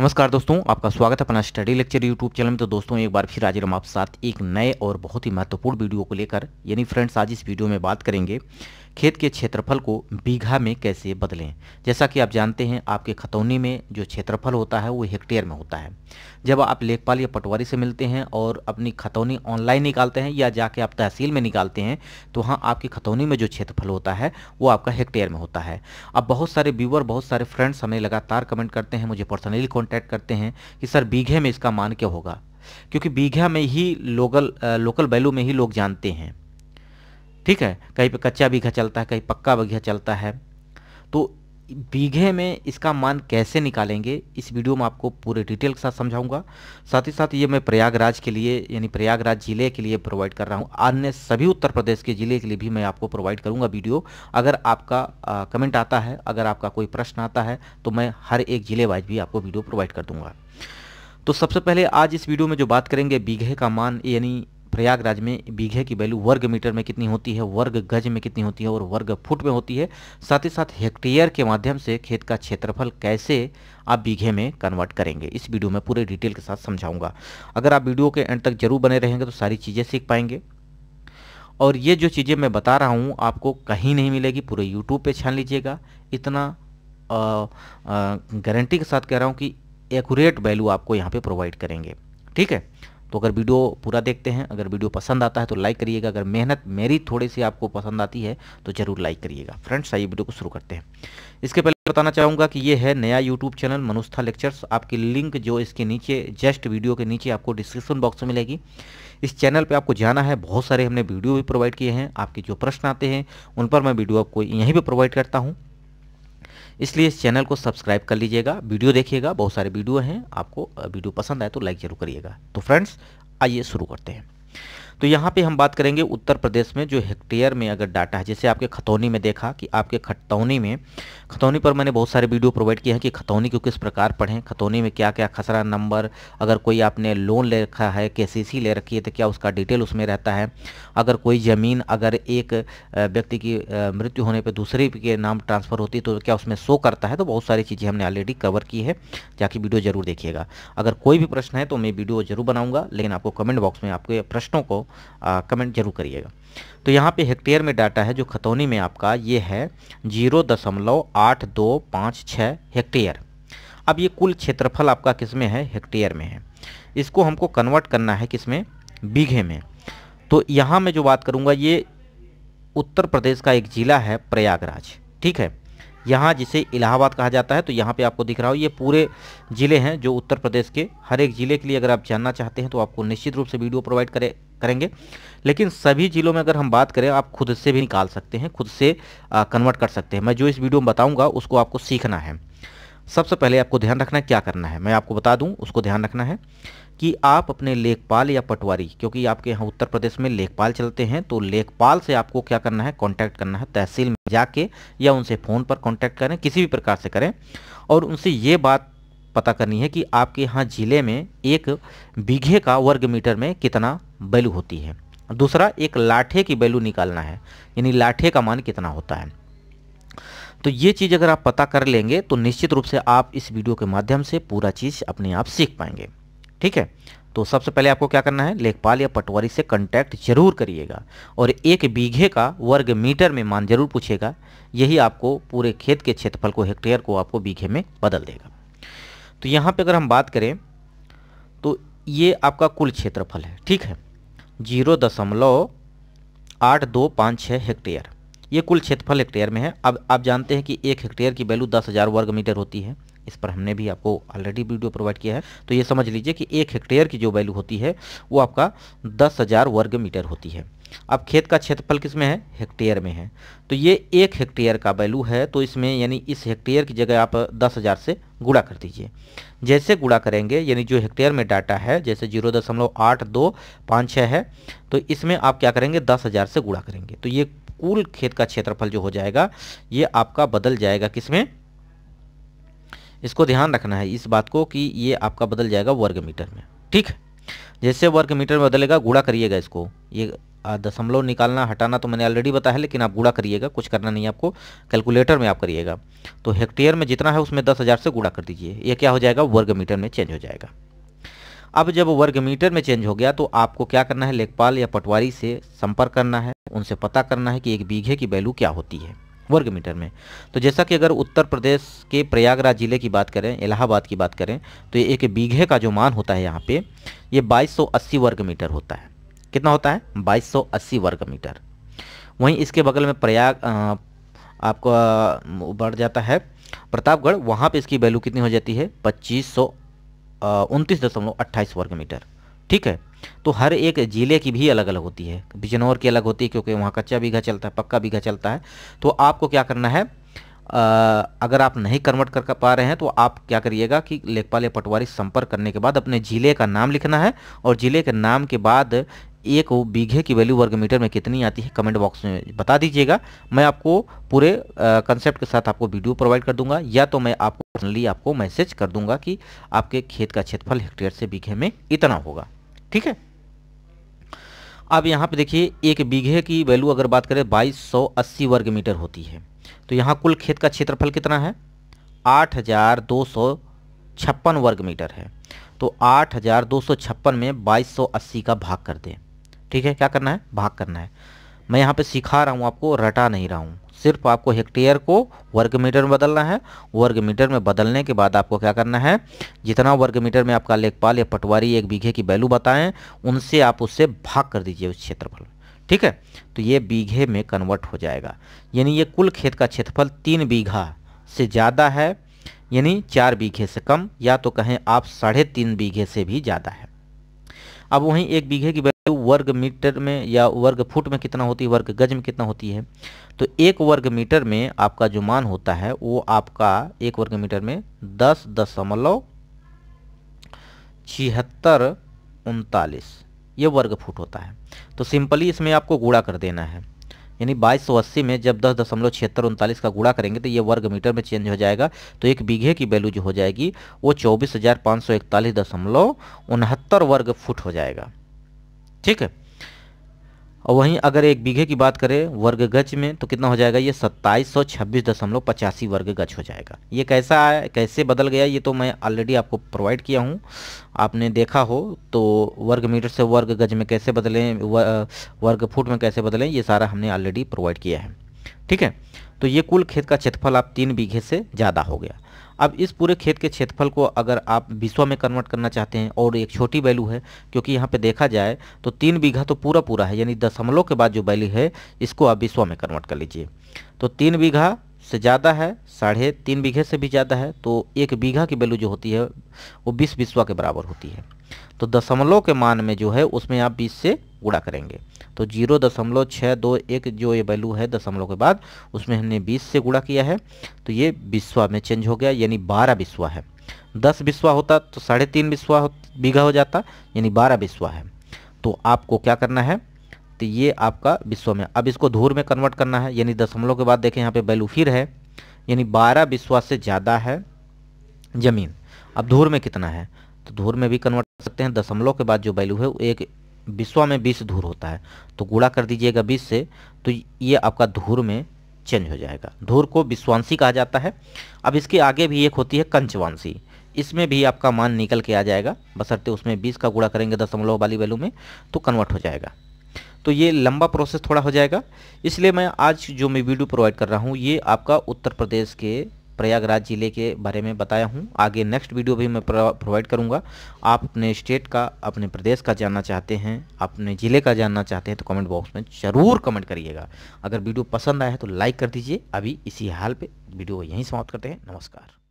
नमस्कार दोस्तों आपका स्वागत है अपना स्टडी लेक्चर यूट्यूब चैनल में तो दोस्तों एक बार फिर आज हम आप साथ एक नए और बहुत ही महत्वपूर्ण वीडियो को लेकर यानी फ्रेंड्स आज इस वीडियो में बात करेंगे खेत के क्षेत्रफल को बीघा में कैसे बदलें जैसा कि आप जानते हैं आपके खतौनी में जो क्षेत्रफल होता है वो हेक्टेयर में होता है जब आप लेखपाल या पटवारी से मिलते हैं और अपनी खतौनी ऑनलाइन निकालते हैं या जाके आप तहसील में निकालते हैं तो वहाँ आपकी खतौनी में जो क्षेत्रफल होता है वो आपका हेक्टेयर में होता है अब बहुत सारे व्यूवर बहुत सारे फ्रेंड्स हमें लगातार कमेंट करते हैं मुझे पर्सनली कॉन्टैक्ट करते हैं कि सर बीघे में इसका मान क्या होगा क्योंकि बीघा में ही लोकल लोकल वैल्यू में ही लोग जानते हैं ठीक है कहीं पे कच्चा बीघा चलता है कहीं पक्का बीघा चलता है तो बीघे में इसका मान कैसे निकालेंगे इस वीडियो में आपको पूरे डिटेल के साथ समझाऊंगा साथ ही साथ ये मैं प्रयागराज के लिए यानी प्रयागराज ज़िले के लिए प्रोवाइड कर रहा हूँ अन्य सभी उत्तर प्रदेश के ज़िले के लिए भी मैं आपको प्रोवाइड करूँगा वीडियो अगर आपका आ, कमेंट आता है अगर आपका कोई प्रश्न आता है तो मैं हर एक ज़िले वाइज भी आपको वीडियो प्रोवाइड कर दूँगा तो सबसे पहले आज इस वीडियो में जो बात करेंगे बीघे का मान यानी प्रयागराज में बीघे की वैल्यू वर्ग मीटर में कितनी होती है वर्ग गज में कितनी होती है और वर्ग फुट में होती है साथ ही साथ हेक्टेयर के माध्यम से खेत का क्षेत्रफल कैसे आप बीघे में कन्वर्ट करेंगे इस वीडियो में पूरे डिटेल के साथ समझाऊंगा अगर आप वीडियो के एंड तक जरूर बने रहेंगे तो सारी चीज़ें सीख पाएंगे और ये जो चीज़ें मैं बता रहा हूँ आपको कहीं नहीं मिलेगी पूरे यूट्यूब पर छान लीजिएगा इतना गारंटी के साथ कह रहा हूँ कि एकूरेट वैल्यू आपको यहाँ पर प्रोवाइड करेंगे ठीक है तो अगर वीडियो पूरा देखते हैं अगर वीडियो पसंद आता है तो लाइक करिएगा अगर मेहनत मेरी थोड़ी सी आपको पसंद आती है तो ज़रूर लाइक करिएगा फ्रेंड्स आइए वीडियो को शुरू करते हैं इसके पहले बताना चाहूँगा कि ये है नया यूट्यूब चैनल मनुस्था लेक्चर्स आपकी लिंक जो इसके नीचे जस्ट वीडियो के नीचे आपको डिस्क्रिप्शन बॉक्स में मिलेगी इस चैनल पे आपको जाना है बहुत सारे हमने वीडियो भी प्रोवाइड किए हैं आपके जो प्रश्न आते हैं उन पर मैं वीडियो आपको यहीं पर प्रोवाइड करता हूँ इसलिए इस चैनल को सब्सक्राइब कर लीजिएगा वीडियो देखिएगा बहुत सारे वीडियो हैं आपको वीडियो पसंद आए तो लाइक जरूर करिएगा तो फ्रेंड्स आइए शुरू करते हैं तो यहाँ पे हम बात करेंगे उत्तर प्रदेश में जो हेक्टेयर में अगर डाटा है जैसे आपके खतौनी में देखा कि आपके खतौनी में खतौनी पर मैंने बहुत सारे वीडियो प्रोवाइड किए हैं कि खतौनी को किस प्रकार पढ़ें खतौनी में क्या क्या खसरा नंबर अगर कोई आपने लोन ले रखा है के ले रखी है तो क्या उसका डिटेल उसमें रहता है अगर कोई ज़मीन अगर एक व्यक्ति की मृत्यु होने पर दूसरे के नाम ट्रांसफ़र होती है तो क्या उसमें शो करता है तो बहुत सारी चीज़ें हमने ऑलरेडी कवर की है जाकि वीडियो ज़रूर देखिएगा अगर कोई भी प्रश्न है तो मैं वीडियो ज़रूर बनाऊंगा लेकिन आपको कमेंट बॉक्स में आपके प्रश्नों को आ, कमेंट जरूर करिएगा तो यहाँ पे हेक्टेयर में डाटा है जो खतौनी में आपका ये है जीरो दशमलव आठ दो पाँच छः हेक्टेयर अब ये कुल क्षेत्रफल आपका किस में है हेक्टेयर में है इसको हमको कन्वर्ट करना है किस में बीघे में तो यहाँ मैं जो बात करूँगा ये उत्तर प्रदेश का एक ज़िला है प्रयागराज ठीक है यहाँ जिसे इलाहाबाद कहा जाता है तो यहाँ पे आपको दिख रहा हो ये पूरे ज़िले हैं जो उत्तर प्रदेश के हर एक ज़िले के लिए अगर आप जानना चाहते हैं तो आपको निश्चित रूप से वीडियो प्रोवाइड करे करेंगे लेकिन सभी जिलों में अगर हम बात करें आप खुद से भी निकाल सकते हैं खुद से कन्वर्ट कर सकते हैं मैं जो इस वीडियो में बताऊँगा उसको आपको सीखना है सबसे पहले आपको ध्यान रखना है क्या करना है मैं आपको बता दूं उसको ध्यान रखना है कि आप अपने लेखपाल या पटवारी क्योंकि आपके यहाँ उत्तर प्रदेश में लेखपाल चलते हैं तो लेखपाल से आपको क्या करना है कांटेक्ट करना है तहसील में जाके या उनसे फ़ोन पर कांटेक्ट करें किसी भी प्रकार से करें और उनसे ये बात पता करनी है कि आपके यहाँ ज़िले में एक बीघे का वर्ग मीटर में कितना वैल्यू होती है दूसरा एक लाठे की वैल्यू निकालना है यानी लाठे का मान कितना होता है तो ये चीज़ अगर आप पता कर लेंगे तो निश्चित रूप से आप इस वीडियो के माध्यम से पूरा चीज़ अपने आप सीख पाएंगे ठीक है तो सबसे पहले आपको क्या करना है लेखपाल या पटवारी से कांटेक्ट जरूर करिएगा और एक बीघे का वर्ग मीटर में मान जरूर पूछेगा यही आपको पूरे खेत के क्षेत्रफल को हेक्टेयर को आपको बीघे में बदल देगा तो यहाँ पे अगर हम बात करें तो ये आपका कुल क्षेत्रफल है ठीक है जीरो दशमलव आठ दो पाँच छः हेक्टेयर ये कुल क्षेत्रफल हेक्टेयर में है अब आप जानते हैं कि एक हेक्टेयर की वैल्यू दस हज़ार वर्ग मीटर होती है इस पर हमने भी आपको ऑलरेडी वीडियो प्रोवाइड किया है तो ये समझ लीजिए कि एक हेक्टेयर की जो वैल्यू होती है वो आपका दस हज़ार वर्ग मीटर होती है अब खेत का क्षेत्रफल किस में है हेक्टेयर में है तो ये एक हेक्टेयर का वैल्यू है तो इसमें यानी इस हेक्टेयर की जगह आप दस हज़ार से गुड़ा कर दीजिए जैसे गुड़ा करेंगे यानी जो हेक्टेयर में डाटा है जैसे जीरो दशमलव आठ दो पाँच छः है तो इसमें आप क्या करेंगे दस हज़ार से गुड़ा करेंगे तो ये कुल खेत का क्षेत्रफल जो हो जाएगा ये आपका बदल जाएगा किसमें इसको ध्यान रखना है इस बात को कि ये आपका बदल जाएगा वर्ग मीटर में ठीक है जैसे वर्ग मीटर में बदलेगा गुड़ा करिएगा इसको ये दशमलव निकालना हटाना तो मैंने ऑलरेडी बताया है लेकिन आप गुड़ा करिएगा कुछ करना नहीं आपको कैलकुलेटर में आप करिएगा तो हेक्टेयर में जितना है उसमें दस हज़ार से गुड़ा कर दीजिए यह क्या हो जाएगा वर्ग मीटर में चेंज हो जाएगा अब जब वर्ग मीटर में चेंज हो गया तो आपको क्या करना है लेखपाल या पटवारी से संपर्क करना है उनसे पता करना है कि एक बीघे की वैल्यू क्या होती है वर्ग मीटर में तो जैसा कि अगर उत्तर प्रदेश के प्रयागराज ज़िले की बात करें इलाहाबाद की बात करें तो ये एक बीघे का जो मान होता है यहाँ पे ये 2280 वर्ग मीटर होता है कितना होता है 2280 वर्ग मीटर वहीं इसके बगल में प्रयाग आपको बढ़ जाता है प्रतापगढ़ वहाँ पर इसकी वैल्यू कितनी हो जाती है पच्चीस सौ वर्ग मीटर ठीक है तो हर एक ज़िले की भी अलग अलग होती है बिजनौर की अलग होती है क्योंकि वहाँ कच्चा बीघा चलता है पक्का बीघा चलता है तो आपको क्या करना है आ, अगर आप नहीं कन्वर्ट कर पा रहे हैं तो आप क्या करिएगा कि लेखपाल या पटवारी संपर्क करने के बाद अपने ज़िले का नाम लिखना है और ज़िले के नाम के बाद एक बीघे की वैल्यू वर्ग मीटर में कितनी आती है कमेंट बॉक्स में बता दीजिएगा मैं आपको पूरे कंसेप्ट के साथ आपको वीडियो प्रोवाइड कर दूंगा या तो मैं आपको पर्सनली आपको मैसेज कर दूंगा कि आपके खेत का क्षेत्रफल हेक्टेयर से बीघे में इतना होगा ठीक है अब यहाँ पे देखिए एक बीघे की वैल्यू अगर बात करें बाईस सौ अस्सी वर्ग मीटर होती है तो यहाँ कुल खेत का क्षेत्रफल कितना है आठ हजार दो सौ छप्पन वर्ग मीटर है तो आठ हजार दो सौ छप्पन में बाईस सौ अस्सी का भाग कर दें ठीक है क्या करना है भाग करना है मैं यहाँ पे सिखा रहा हूँ आपको रटा नहीं रहा हूँ सिर्फ आपको हेक्टेयर को वर्ग मीटर में बदलना है वर्ग मीटर में बदलने के बाद आपको क्या करना है जितना वर्ग मीटर में आपका लेखपाल या पटवारी एक बीघे की वैल्यू बताएं उनसे आप उससे भाग कर दीजिए उस क्षेत्रफल ठीक है तो ये बीघे में कन्वर्ट हो जाएगा यानी ये कुल खेत का क्षेत्रफल तीन बीघा से ज़्यादा है यानी चार बीघे से कम या तो कहें आप साढ़े तीन बीघे से भी ज़्यादा है अब वहीं एक बीघे की तो वर्ग मीटर में या वर्ग फुट में कितना होती है वर्ग गज में कितना होती है तो एक वर्ग मीटर में आपका जो मान होता है वो आपका एक वर्ग मीटर में दस दशमलव छिहत्तर उनतालीस ये वर्ग फुट होता है तो सिंपली इसमें आपको गुड़ा कर देना है यानी बाईस सौ अस्सी में जब दस दशमलव छिहत्तर उनतालीस का गुड़ा करेंगे तो ये वर्ग मीटर में चेंज हो जाएगा तो एक बीघे की वैल्यू जो हो जाएगी वो चौबीस हज़ार पाँच सौ इकतालीस दशमलव उनहत्तर वर्ग फुट हो जाएगा ठीक है और वहीं अगर एक बीघे की बात करें वर्ग गज में तो कितना हो जाएगा ये सत्ताईस सौ छब्बीस दशमलव पचासी वर्ग गज हो जाएगा ये कैसा है कैसे बदल गया ये तो मैं ऑलरेडी आपको प्रोवाइड किया हूँ आपने देखा हो तो वर्ग मीटर से वर्ग गज में कैसे बदलें वर्ग फुट में कैसे बदलें ये सारा हमने ऑलरेडी प्रोवाइड किया है ठीक है तो ये कुल खेत का क्षेत्रफल आप तीन बीघे से ज़्यादा हो गया अब इस पूरे खेत के क्षेत्रफल को अगर आप बीसवा में कन्वर्ट करना चाहते हैं और एक छोटी वैल्यू है क्योंकि यहाँ पे देखा जाए तो तीन बीघा तो पूरा पूरा है यानी दशमलव के बाद जो वैल्यू है इसको आप बीसवा में कन्वर्ट कर लीजिए तो तीन बीघा से ज़्यादा है साढ़े तीन बीघे से भी ज़्यादा है तो एक बीघा की वैल्यू जो होती है वो बीस बीसवा के बराबर होती है तो दशमलव के मान में जो है उसमें आप बीस से गुड़ा करेंगे तो जीरो दशमलव छः दो एक जो ये वैल्यू है दशमलव के बाद उसमें हमने बीस से गुड़ा किया है तो ये बिस्वा में चेंज हो गया यानी बारह बिस्वा है दस बिस्वा होता तो साढ़े तीन बिस्वा बीघा हो जाता यानी बारह बिस्वा है तो आपको क्या करना है तो ये आपका विश्व में अब इसको धूर में कन्वर्ट करना है यानी दशमलव के बाद देखें यहाँ पे वैल्यू फिर है यानी बारह विश्वा से ज़्यादा है ज़मीन अब धूर में कितना है तो धूर में भी कन्वर्ट कर सकते हैं दशमलव के बाद जो वैल्यू है वो एक विश्वा में बीस धूर होता है तो गुणा कर दीजिएगा बीस से तो ये आपका धूर में चेंज हो जाएगा धूर को विश्वांशी कहा जाता है अब इसके आगे भी एक होती है कंचवांशी इसमें भी आपका मान निकल के आ जाएगा बसरते उसमें बीस का गुड़ा करेंगे दशमलव वाली वैल्यू में तो कन्वर्ट हो जाएगा तो ये लंबा प्रोसेस थोड़ा हो जाएगा इसलिए मैं आज जो मैं वीडियो प्रोवाइड कर रहा हूँ ये आपका उत्तर प्रदेश के प्रयागराज ज़िले के बारे में बताया हूँ आगे नेक्स्ट वीडियो भी मैं प्रोवाइड करूँगा आप अपने स्टेट का अपने प्रदेश का जानना चाहते हैं अपने ज़िले का जानना चाहते हैं तो कमेंट बॉक्स में ज़रूर कमेंट करिएगा अगर वीडियो पसंद आया है तो लाइक कर दीजिए अभी इसी हाल पर वीडियो यहीं समाप्त करते हैं नमस्कार